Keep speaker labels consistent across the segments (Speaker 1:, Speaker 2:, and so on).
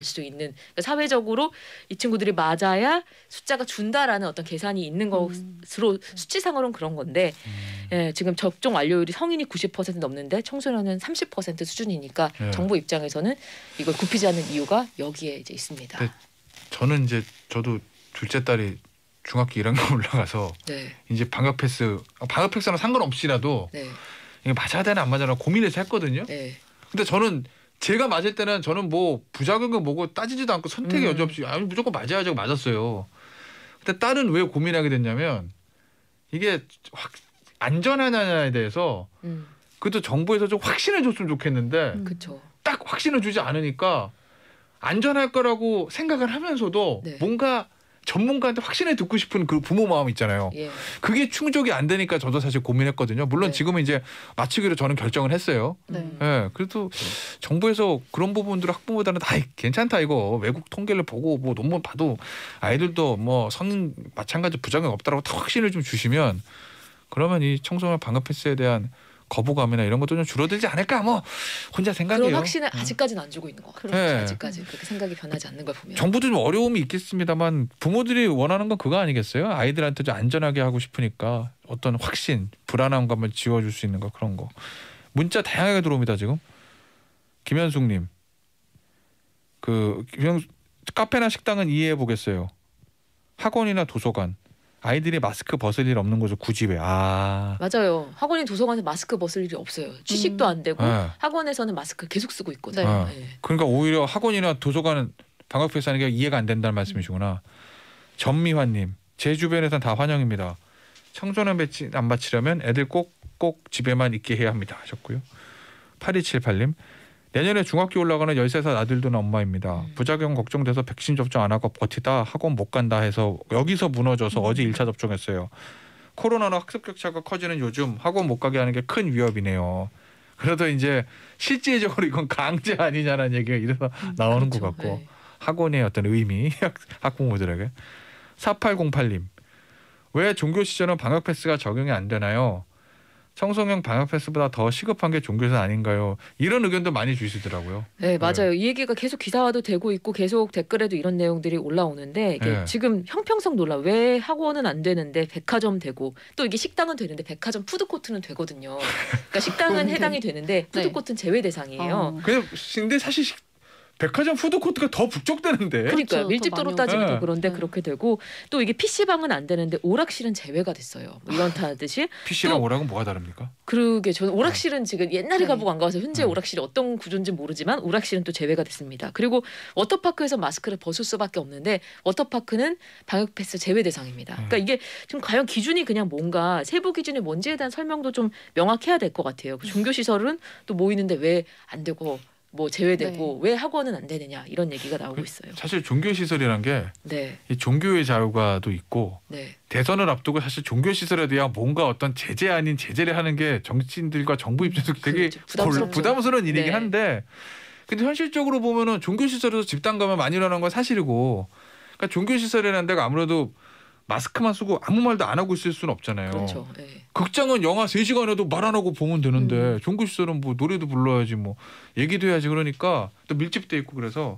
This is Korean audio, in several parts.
Speaker 1: 수도 있는 그러니까 사회적으로 이 친구들이 맞아야 숫자가 준다라는 어떤 계산이 있는 음. 것으로 음. 수치상으로는 그런 건데 음. 예, 지금 접종 완료율이 성인이 90% 넘는데 청소년은 30% 수준이니까 예. 정부 입장에서는 이걸 굽히지 않는 이유가 여기에 이제 있습니다.
Speaker 2: 네, 저는 이제 저도 둘째 딸이 중학교 1학년 올라가서 네. 이제 방역 패스 방역 패스랑 상관없이라도 네. 이게 맞아야 되나 안맞아나 고민해서 했거든요. 네. 근데 저는 제가 맞을 때는 저는 뭐부작용을보고 따지지도 않고 선택의 음. 여지 없이 아, 무조건 맞아야죠 맞았어요. 근데 딸은 왜 고민하게 됐냐면 이게 확 안전하냐에 대해서 음. 그것도 정부에서 좀 확신을 줬으면 좋겠는데 음. 딱 확신을 주지 않으니까 안전할 거라고 생각을 하면서도 네. 뭔가 전문가한테 확신을 듣고 싶은 그 부모 마음 있잖아요. 예. 그게 충족이 안 되니까 저도 사실 고민했거든요. 물론 네. 지금은 이제 마치기로 저는 결정을 했어요. 네. 예, 그래도 정부에서 그런 부분들을 학부모들은 다 괜찮다 이거 외국 통계를 보고 뭐 논문 봐도 아이들도 뭐선 마찬가지 부작용 없다라고 다 확신을 좀 주시면 그러면 이 청소년 방역 패스에 대한 거부감이나 이런 것도 좀 줄어들지 않을까 뭐 혼자 생각해요. 그런 확신을 네.
Speaker 1: 아직까지는 안 주고 있는 것 같아요. 네. 아직까지 그렇게 생각이 변하지 않는 걸 보면. 정부도
Speaker 2: 좀 어려움이 있겠습니다만 부모들이 원하는 건 그거 아니겠어요? 아이들한테 좀 안전하게 하고 싶으니까 어떤 확신, 불안함감을 지워줄 수 있는 거 그런 거. 문자 다양하게 들어옵니다 지금. 김현숙님, 그김현 카페나 식당은 이해해 보겠어요. 학원이나 도서관. 아이들이 마스크 벗을 일 없는 거죠 굳이 왜? 아
Speaker 1: 맞아요. 학원인 도서관에서 마스크 벗을 일이 없어요. 취식도 음. 안 되고 네. 학원에서는 마스크 계속 쓰고 있거든요. 네. 네.
Speaker 2: 그러니까 오히려 학원이나 도서관은 방역회사 하는 게 이해가 안 된다는 말씀이시구나. 전미환님, 제 주변에선 다 환영입니다. 청소년 배치 안 바치려면 애들 꼭꼭 집에만 있게 해야 합니다. 하셨고요. 8278님, 내년에 중학교 올라가는 13살 아들 둔 엄마입니다. 음. 부작용 걱정돼서 백신 접종 안 하고 버티다 학원 못 간다 해서 여기서 무너져서 어제 1차 음. 접종했어요. 코로나로 학습 격차가 커지는 요즘 학원 못 가게 하는 게 큰 위협이네요. 그래도 이제 실질적으로 이건 강제 아니냐라는 얘기가 이래서 음, 나오는 그렇죠. 것 같고 네. 학원의 어떤 의미 학부모들에게 4808님 왜 종교 시절은 방역 패스가 적용이 안 되나요? 청소년 방역 패스보다 더 시급한 게 종교사 아닌가요? 이런 의견도 많이 주시더라고요.
Speaker 1: 네, 네. 맞아요. 네. 이 얘기가 계속 기사화도 되고 있고 계속 댓글에도 이런 내용들이 올라오는데 이게 네. 지금 형평성 논란 왜 학원은 안 되는데 백화점 되고 또 이게 식당은 되는데 백화점 푸드코트는 되거든요. 그러니까 식당은 네. 해당이 되는데 네. 푸드코트는 제외 대상이에요. 어.
Speaker 2: 근데 사실 식 백화점 푸드코트가 더 북적대는데. 그러니까 밀집도로 따지면 네. 그런데
Speaker 1: 그렇게 되고 또 이게 PC 방은 안 되는데 오락실은 제외가 됐어요. 뭐 이런 아, 뜻이. PC랑 오락은
Speaker 2: 뭐가 다릅니까?
Speaker 1: 그러게 저는 네. 오락실은 지금 옛날에 네. 가보고 안 가서 현재 네. 오락실이 어떤 구조인지 모르지만 오락실은 또 제외가 됐습니다. 그리고 워터파크에서 마스크를 벗을 수밖에 없는데 워터파크는 방역 패스 제외 대상입니다. 그러니까 이게 지금 과연 기준이 그냥 뭔가 세부 기준이 뭔지에 대한 설명도 좀 명확해야 될 것 같아요. 그 종교 시설은 또 모이는데 왜 안 되고 뭐 제외되고 네. 왜 학원은 안 되느냐 이런 얘기가
Speaker 2: 나오고 그 있어요. 사실 종교 시설이란 게 네. 종교의 자유가도 있고 네. 대선을 앞두고 사실 종교 시설에 대한 뭔가 어떤 제재 아닌 제재를 하는 게 정치인들과 정부 입장에서 음, 되게 그렇죠. 부담스러운 네. 일이긴 한데 근데 현실적으로 보면은 종교 시설에서 집단 감염 많이 일어난 건 사실이고 그러니까 종교 시설이라는 데가 아무래도 마스크만 쓰고 아무 말도 안 하고 있을 수는 없잖아요. 그렇죠. 네. 극장은 영화 3시간이라도 말 안 하고 보면 되는데 음. 종교시설은뭐 노래도 불러야지 뭐 얘기도 해야지 그러니까 또 밀집돼 있고 그래서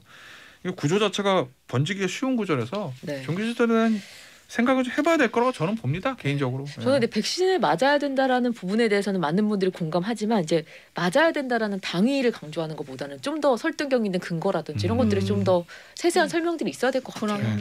Speaker 2: 이 구조 자체가 번지기가 쉬운 구조라서 네. 종교시설은 생각을 좀 해봐야 될 거라고 저는 봅니다 개인적으로. 네. 저는 근데
Speaker 1: 네. 백신을 맞아야 된다라는 부분에 대해서는 많은 분들이 공감하지만 이제 맞아야 된다라는 당위를 강조하는 것보다는 좀 더 설득력 있는 근거라든지 이런 음. 것들이 좀 더 세세한 음. 설명들이 있어야 될 것 같아요.